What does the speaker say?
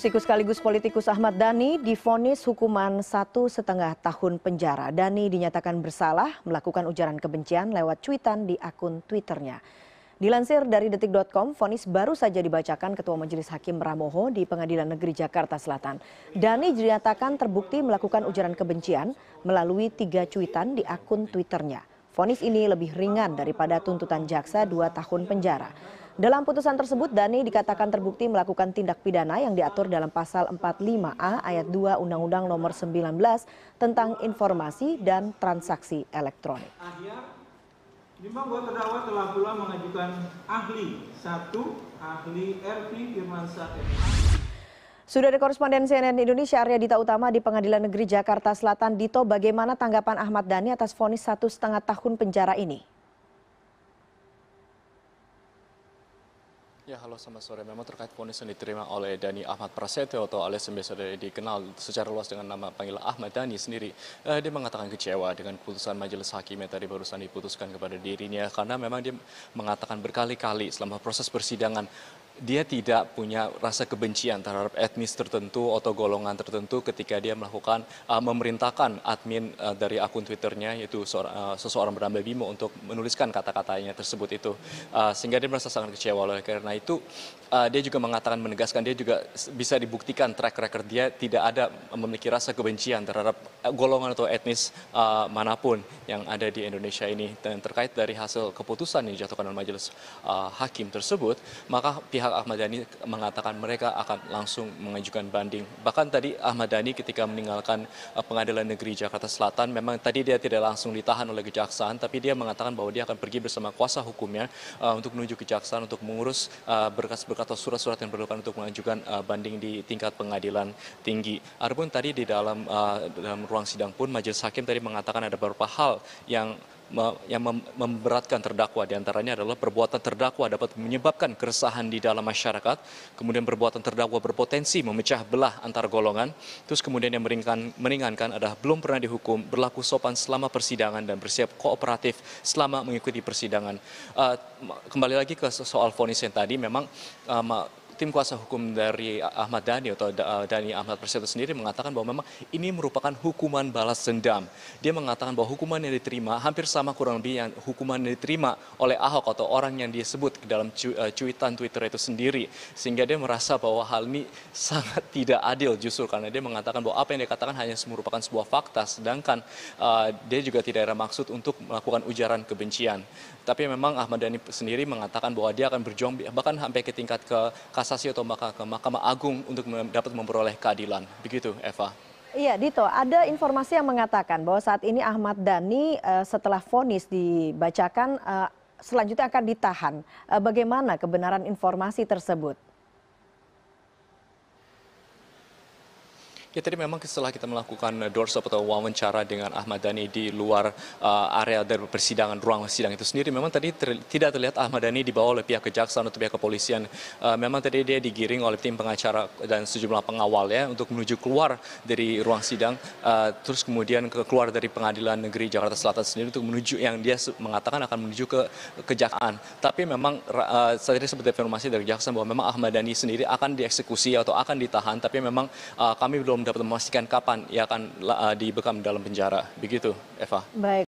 Musikus sekaligus politikus Ahmad Dhani difonis hukuman satu setengah tahun penjara. Dhani dinyatakan bersalah melakukan ujaran kebencian lewat cuitan di akun Twitternya. Dilansir dari detik.com, vonis baru saja dibacakan Ketua Majelis Hakim Ramoho di Pengadilan Negeri Jakarta Selatan. Dhani dinyatakan terbukti melakukan ujaran kebencian melalui tiga cuitan di akun Twitternya. Vonis ini lebih ringan daripada tuntutan jaksa dua tahun penjara dalam putusan tersebut Dani dikatakan terbukti melakukan tindak pidana yang diatur dalam pasal 45 a ayat 2 undang undang nomor 19 tentang informasi dan transaksi elektronik sudah ada koresponden CNN Indonesia Arya Dita Utama di Pengadilan Negeri Jakarta Selatan. Dito, bagaimana tanggapan Ahmad Dhani atas vonis satu setengah tahun penjara ini? Ya, halo selamat sore. Memang terkait fonis yang diterima oleh Dani Ahmad Prasetyo atau alias yang biasa dikenal secara luas dengan nama panggil Ahmad Dani sendiri, eh, dia mengatakan kecewa dengan putusan majelis hakim yang tadi barusan diputuskan kepada dirinya karena memang dia mengatakan berkali-kali selama proses persidangan dia tidak punya rasa kebencian terhadap etnis tertentu atau golongan tertentu ketika dia melakukan uh, memerintahkan admin uh, dari akun Twitternya yaitu seorang, uh, seseorang bernama Bimo untuk menuliskan kata-katanya tersebut itu uh, sehingga dia merasa sangat kecewa oleh karena itu uh, dia juga mengatakan menegaskan dia juga bisa dibuktikan track record dia tidak ada memiliki rasa kebencian terhadap golongan atau etnis uh, manapun yang ada di Indonesia ini dan terkait dari hasil keputusan yang dijatuhkan oleh majelis uh, hakim tersebut maka pihak pihak Ahmad Dhani mengatakan mereka akan langsung mengajukan banding. Bahkan tadi Ahmad Dhani ketika meninggalkan eh, Pengadilan Negeri Jakarta Selatan, memang tadi dia tidak langsung ditahan oleh kejaksaan, tapi dia mengatakan bahwa dia akan pergi bersama kuasa hukumnya eh, untuk menuju kejaksaan untuk mengurus eh, berkas-berkas atau surat-surat yang diperlukan untuk mengajukan banding di tingkat pengadilan tinggi. Arbun tadi di dalam dalam ruang sidang pun majelis hakim tadi mengatakan ada beberapa hal yang yang memberatkan terdakwa diantaranya adalah perbuatan terdakwa dapat menyebabkan keresahan di dalam masyarakat, kemudian perbuatan terdakwa berpotensi memecah belah antar golongan, terus kemudian yang meringankan, meringankan adalah belum pernah dihukum, berlaku sopan selama persidangan dan bersiap kooperatif selama mengikuti persidangan. Uh, kembali lagi ke soal fonis yang tadi, memang uh, tim kuasa hukum dari Ahmad Dhani atau eh, Dhani Ahmad Prasetyo sendiri mengatakan bahwa memang ini merupakan hukuman balas dendam. Dia mengatakan bahwa hukuman yang diterima hampir sama kurang lebih yang hukuman yang diterima oleh Ahok atau orang yang disebut dalam eh, cuitan Twitter itu sendiri. Sehingga dia merasa bahwa hal ini sangat tidak adil justru karena dia mengatakan bahwa apa yang dia katakan hanya merupakan sebuah fakta sedangkan uh, dia juga tidak ada maksud untuk melakukan ujaran kebencian. Tapi memang Ahmad Dhani sendiri mengatakan bahwa dia akan berjuang bahkan sampai ke tingkat ke kasus kasasi atau ke Mahkamah Agung untuk dapat memperoleh keadilan. Begitu, Eva. Iya, Dito, ada informasi yang mengatakan bahwa saat ini Ahmad Dhani eh, setelah vonis dibacakan eh, selanjutnya akan ditahan. Eh, bagaimana kebenaran informasi tersebut? Ya tadi memang setelah kita melakukan doorstop atau wawancara dengan Ahmad Dhani di luar uh, area dari persidangan ruang sidang itu sendiri, memang tadi ter, tidak terlihat Ahmad Dhani dibawa oleh pihak kejaksaan atau pihak kepolisian. Uh, memang tadi dia digiring oleh tim pengacara dan sejumlah pengawal ya untuk menuju keluar dari ruang sidang, uh, terus kemudian keluar dari pengadilan negeri Jakarta Selatan sendiri untuk menuju yang dia mengatakan akan menuju ke kejaksaan. Tapi memang uh, ini seperti informasi dari kejaksaan bahwa memang Ahmad Dhani sendiri akan dieksekusi atau akan ditahan, tapi memang uh, kami belum belum dapat memastikan kapan ia akan eh, dibekam dalam penjara. Begitu, Eva. Baik.